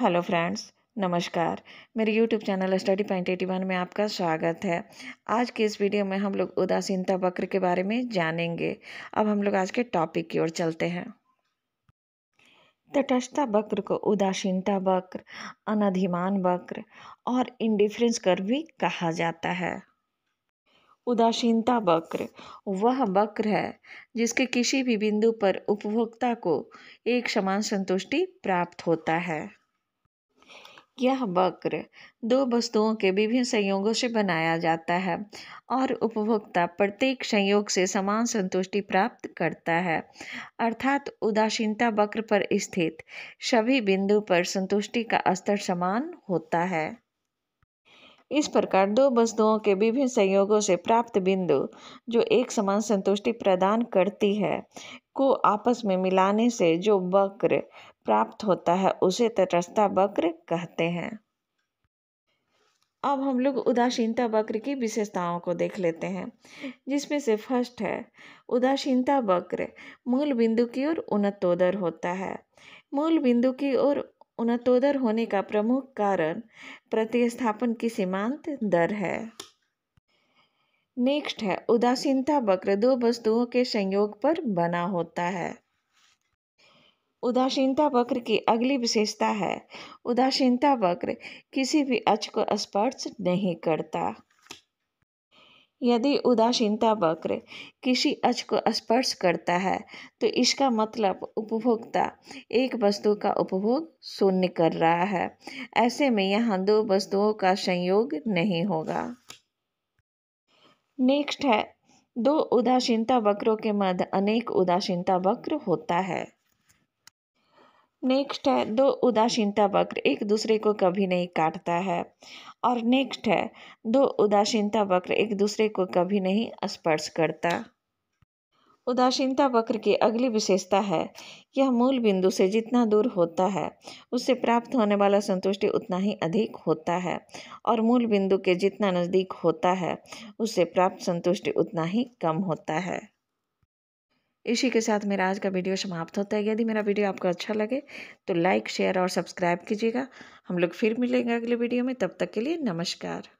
hello friends नमस्कार मेरे YouTube channel study point eighty one में आपका स्वागत है आज के इस वीडियो में हम लोग उदासीनता वक्र के बारे में जानेंगे अब हम लोग आज के टॉपिक की ओर चलते हैं तटस्थता वक्र को उदासीनता वक्र अनधिमान वक्र और इंडिफ्रेंस कर भी कहा जाता है उदासीनता वक्र वह वक्र है जिसके किसी भी बिंदु पर उपभोक्ता को एक समान संतुष्टि प्राप्त होता है यह वक्र दो वस्तुओं के विभिन्न संयोगों से बनाया जाता है और उपभोक्ता प्रत्येक संयोग से समान संतुष्टि प्राप्त करता है अर्थात उदासीनता वक्र पर स्थित सभी बिंदु पर संतुष्टि का स्तर समान होता है इस प्रकार दो वस्तुओं के विभिन्न संयोगों से प्राप्त बिंदु जो एक समान संतुष्टि प्रदान करती है को आपस में मिलाने से जो वक्र प्राप्त होता है उसे तटस्था वक्र कहते हैं अब हम लोग उदासीनता वक्र की विशेषताओं को देख लेते हैं जिसमें से फर्स्ट है उदासीनता वक्र मूल बिंदु की ओर उन्नतोदर होता है मूल बिंदु की ओर उन्नतोदर होने का प्रमुख कारण प्रतिस्थापन की सीमांत दर है नेक्स्ट है उदासीनता वक्र दो वस्तुओं के संयोग पर बना होता है उदासीनता वक्र की अगली विशेषता है उदासीनता वक्र किसी भी अच को स्पर्श नहीं करता यदि उदासीनता वक्र किसी अच को स्पर्श करता है तो इसका मतलब उपभोक्ता एक वस्तु का उपभोग शून्य कर रहा है ऐसे में यहाँ दो वस्तुओं का संयोग नहीं होगा नेक्स्ट है दो उदासीनता वक्रों के मध्य अनेक उदासीनता वक्र होता है नेक्स्ट है दो उदासीनता वक्र एक दूसरे को कभी नहीं काटता है और नेक्स्ट है दो उदासीनता वक्र एक दूसरे को कभी नहीं स्पर्श करता उदासीनता वक्र की अगली विशेषता है यह मूल बिंदु से जितना दूर होता है उससे प्राप्त होने वाला संतुष्टि उतना ही अधिक होता है और मूल बिंदु के जितना नज़दीक होता है उससे प्राप्त संतुष्टि उतना ही कम होता है इसी के साथ मेरा आज का वीडियो समाप्त होता है यदि मेरा वीडियो आपको अच्छा लगे तो लाइक शेयर और सब्सक्राइब कीजिएगा हम लोग फिर मिलेंगे अगले वीडियो में तब तक के लिए नमस्कार